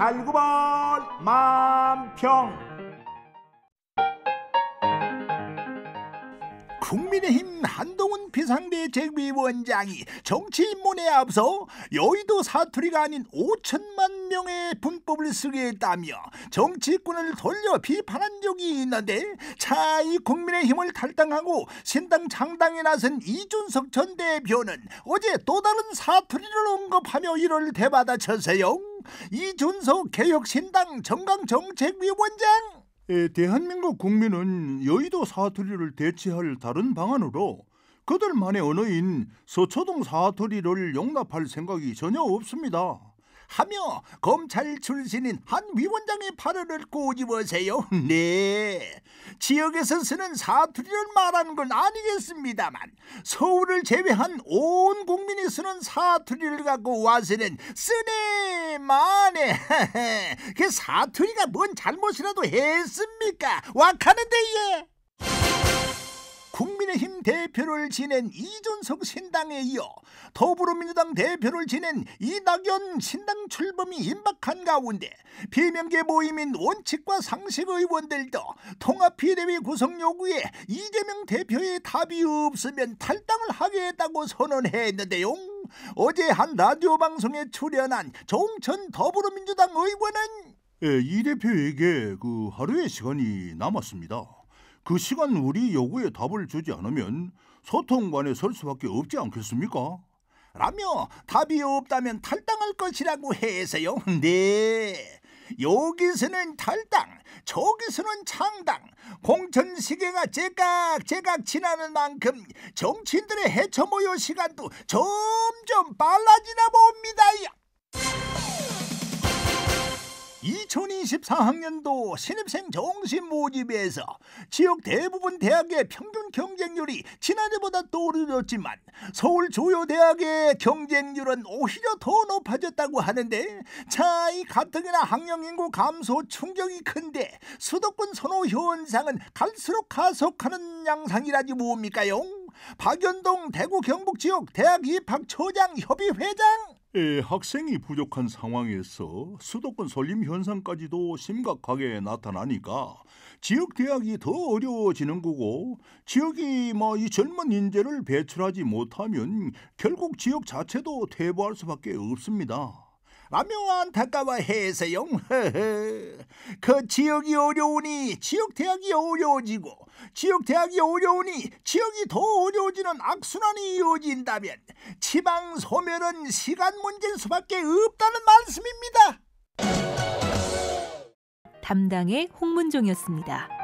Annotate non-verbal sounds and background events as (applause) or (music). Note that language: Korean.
달구벌 만평 국민의힘 한동훈 비상대책위원장이 정치 인문에 앞서 여의도 사투리가 아닌 5천만 명의 분법을 쓰겠다며 정치권을 돌려 비판한 적이 있는데 차이 국민의힘을 탈당하고 신당 창당에 나선 이준석 전 대표는 어제 또 다른 사투리를 언급하며 이를 대받아쳤어요. 이준석 개혁신당 정강정책위원장 예, 대한민국 국민은 여의도 사투리를 대체할 다른 방안으로 그들만의 언어인 서초동 사투리를 용납할 생각이 전혀 없습니다. 하며 검찰 출신인 한 위원장의 발언을 꼬집으세요. (laughs) 네, 지역에서 쓰는 사투리를 말하는 건 아니겠습니다만 서울을 제외한 온 국민이 쓰는 사투리를 갖고 와서는 쓰네 마네 마네 (laughs) 그 사투리가 뭔 잘못이라도 했습니까? 와카는데예 국민의힘 대표를 지낸 이준석 신당에 이어 더불어민주당 대표를 지낸 이낙연 신당 출범이 임박한 가운데 비명계 모임인 원칙과 상식 의원들도 통합비대위 구성 요구에 이재명 대표의 답이 없으면 탈당을 하겠다고 선언했는데요. 어제 한 라디오 방송에 출연한 종천 더불어민주당 의원은 예, 이 대표에게 그 하루의 시간이 남았습니다. 그 시간 우리 요구에 답을 주지 않으면 소통관에 설 수밖에 없지 않겠습니까? 라며 답이 없다면 탈당할 것이라고 해서요. (laughs) 네. 여기서는 탈당, 저기서는 창당, 공천시계가 제각 제각 지나는 만큼 정치인들의 해처모여 시간도 점점 빨라지나 봅니다. 2024학년도 신입생 정신 모집에서 지역 대부분 대학의 평균 경쟁률이 지난해보다 떨어졌지만 서울 주요 대학의 경쟁률은 오히려 더 높아졌다고 하는데 자이 가뜩이나 학령 인구 감소 충격이 큰데 수도권 선호 현상은 갈수록 가속하는 양상이라지 뭡니까요? 박연동 대구 경북 지역 대학 입학처장 협의회장 예, 학생이 부족한 상황에서 수도권 설림 현상까지도 심각하게 나타나니까 지역 대학이 더 어려워지는 거고 지역이 뭐 이 젊은 인재를 배출하지 못하면 결국 지역 자체도 퇴보할 수밖에 없습니다. 라며 안타까워해세용그 지역이 어려우니 지역대학이 어려워지고 지역대학이 어려우니 지역이 더 어려워지는 악순환이 이어진다면 지방 소멸은 시간 문제일 수밖에 없다는 말씀입니다. 담당의 홍문종이었습니다.